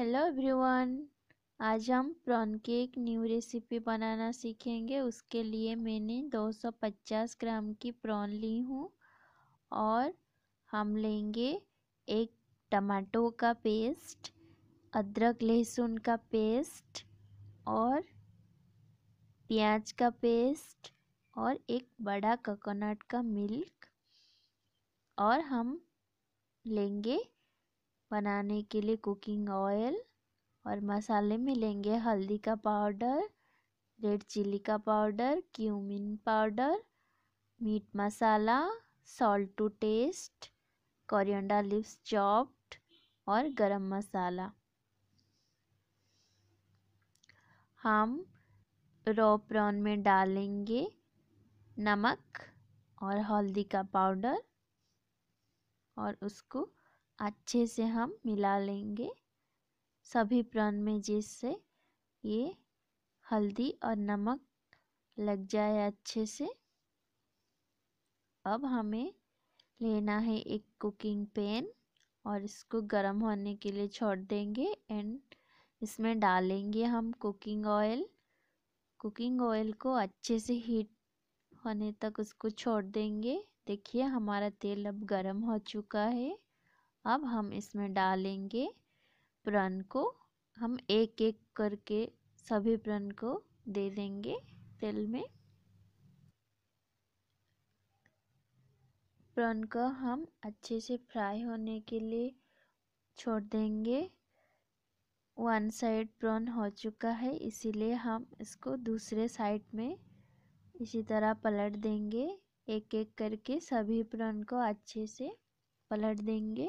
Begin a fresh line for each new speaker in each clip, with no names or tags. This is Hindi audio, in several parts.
हेलो एवरीवन आज हम प्रॉन की एक न्यू रेसिपी बनाना सीखेंगे उसके लिए मैंने 250 ग्राम की प्रॉन ली हूँ और हम लेंगे एक टमाटो का पेस्ट अदरक लहसुन का पेस्ट और प्याज का पेस्ट और एक बड़ा कोकोनट का मिल्क और हम लेंगे बनाने के लिए कुकिंग ऑयल और मसाले में लेंगे हल्दी का पाउडर रेड चिल्ली का powder cumin powder meat masala salt to taste coriander leaves chopped और गरम मसाला हम रॉ प्रॉन में डालेंगे नमक और हल्दी का पाउडर और उसको अच्छे से हम मिला लेंगे सभी प्रण में जिससे ये हल्दी और नमक लग जाए अच्छे से अब हमें लेना है एक कुकिंग पैन और इसको गर्म होने के लिए छोड़ देंगे एंड इसमें डालेंगे हम कुकिंग ऑयल कुकिंग ऑयल को अच्छे से हीट होने तक उसको छोड़ देंगे देखिए हमारा तेल अब गर्म हो चुका है अब हम इसमें डालेंगे प्रण को हम एक एक करके सभी प्रण को दे देंगे तेल में प्रण को हम अच्छे से फ्राई होने के लिए छोड़ देंगे वन साइड प्रॉन हो चुका है इसीलिए हम इसको दूसरे साइड में इसी तरह पलट देंगे एक एक करके सभी प्रॉन को अच्छे से पलट देंगे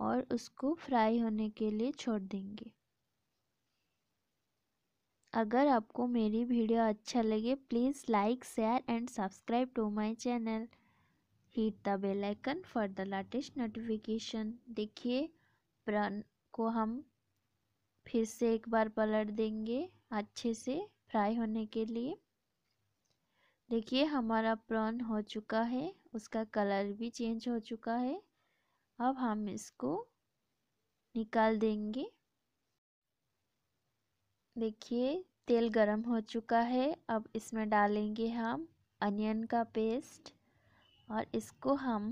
और उसको फ्राई होने के लिए छोड़ देंगे अगर आपको मेरी वीडियो अच्छा लगे please like share and subscribe to my channel hit the bell icon for the latest notification देखिए प्रन को हम फिर से एक बार पलट देंगे अच्छे से फ्राई होने के लिए देखिए हमारा प्रॉन हो चुका है उसका कलर भी चेंज हो चुका है अब हम इसको निकाल देंगे देखिए तेल गरम हो चुका है अब इसमें डालेंगे हम अनियन का पेस्ट और इसको हम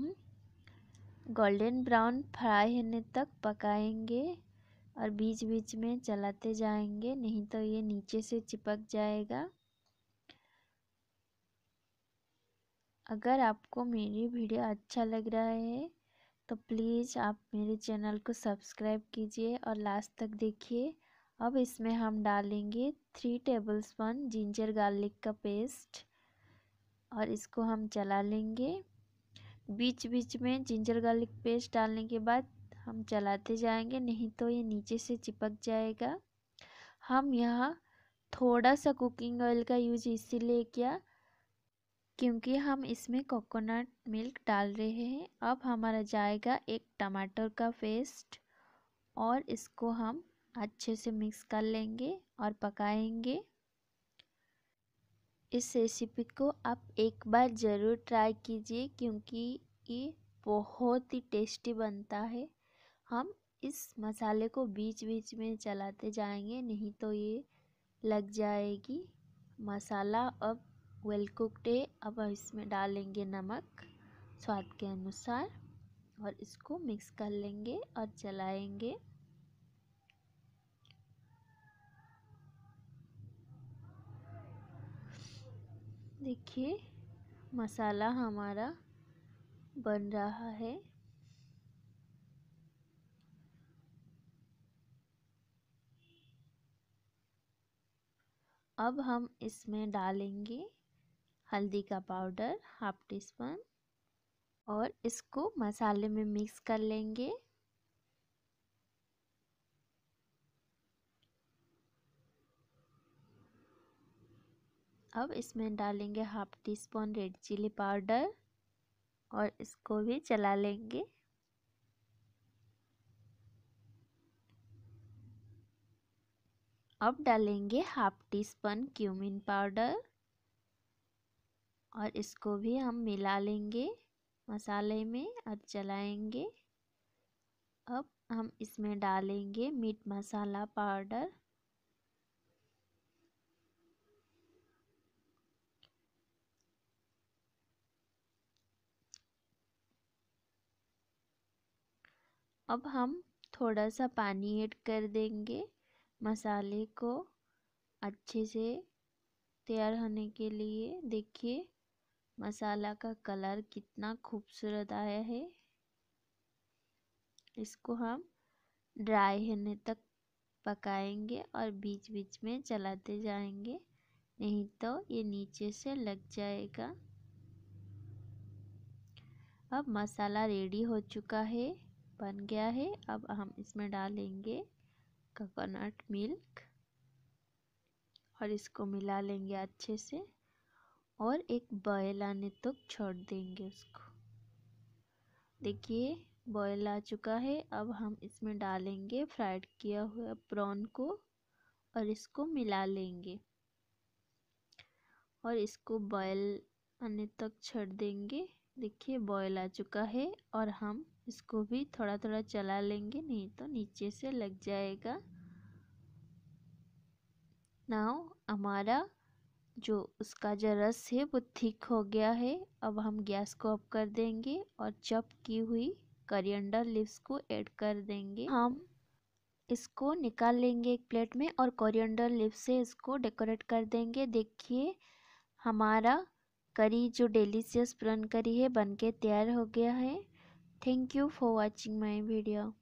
गोल्डन ब्राउन फ्राई होने तक पकाएंगे और बीच बीच में चलाते जाएंगे नहीं तो ये नीचे से चिपक जाएगा अगर आपको मेरी वीडियो अच्छा लग रहा है तो प्लीज़ आप मेरे चैनल को सब्सक्राइब कीजिए और लास्ट तक देखिए अब इसमें हम डालेंगे थ्री टेबलस्पून जिंजर गार्लिक का पेस्ट और इसको हम चला लेंगे बीच बीच में जिंजर गार्लिक पेस्ट डालने के बाद हम चलाते जाएंगे नहीं तो ये नीचे से चिपक जाएगा हम यहाँ थोड़ा सा कुकिंग ऑयल का यूज इसीलिए किया क्योंकि हम इसमें कोकोनट मिल्क डाल रहे हैं अब हमारा जाएगा एक टमाटर का पेस्ट और इसको हम अच्छे से मिक्स कर लेंगे और पकाएंगे इस रेसिपी को आप एक बार ज़रूर ट्राई कीजिए क्योंकि ये बहुत ही टेस्टी बनता है हम इस मसाले को बीच बीच में चलाते जाएंगे नहीं तो ये लग जाएगी मसाला अब वेल कुकड है अब इसमें डालेंगे नमक स्वाद के अनुसार और इसको मिक्स कर लेंगे और चलाएंगे देखिए मसाला हमारा बन रहा है अब हम इसमें डालेंगे हल्दी का पाउडर हाफ टी स्पून और इसको मसाले में मिक्स कर लेंगे अब इसमें डालेंगे half teaspoon red chilli powder और इसको भी चला लेंगे अब डालेंगे half teaspoon cumin powder और इसको भी हम मिला लेंगे मसाले में और चलाएंगे अब हम इसमें डालेंगे मीट मसाला पाउडर अब हम थोड़ा सा पानी ऐड कर देंगे मसाले को अच्छे से तैयार होने के लिए देखिए मसाला का कलर कितना खूबसूरत आया है इसको हम ड्राई होने तक पकाएंगे और बीच बीच में चलाते जाएंगे नहीं तो ये नीचे से लग जाएगा अब मसाला रेडी हो चुका है बन गया है अब हम इसमें डालेंगे कोकोनट मिल्क और इसको मिला लेंगे अच्छे से और एक बॉयल आने तक तो छोड़ देंगे उसको देखिए बॉयल आ चुका है अब हम इसमें डालेंगे फ्राइड किया हुआ प्रॉन को और इसको मिला लेंगे और इसको बॉयल आने तक तो छोड़ देंगे देखिए बॉयल आ चुका है और हम इसको भी थोड़ा थोड़ा चला लेंगे नहीं तो नीचे से लग जाएगा नाव हमारा जो उसका जो रस है वो थिक हो गया है अब हम गैस को ऑफ कर देंगे और चप की हुई करियंडर लिप्स को ऐड कर देंगे हम इसको निकाल लेंगे एक प्लेट में और कोरिएंडर लिप्स से इसको डेकोरेट कर देंगे देखिए हमारा करी जो डेलीशियस प्रन करी है बनके तैयार हो गया है thank you for watching my video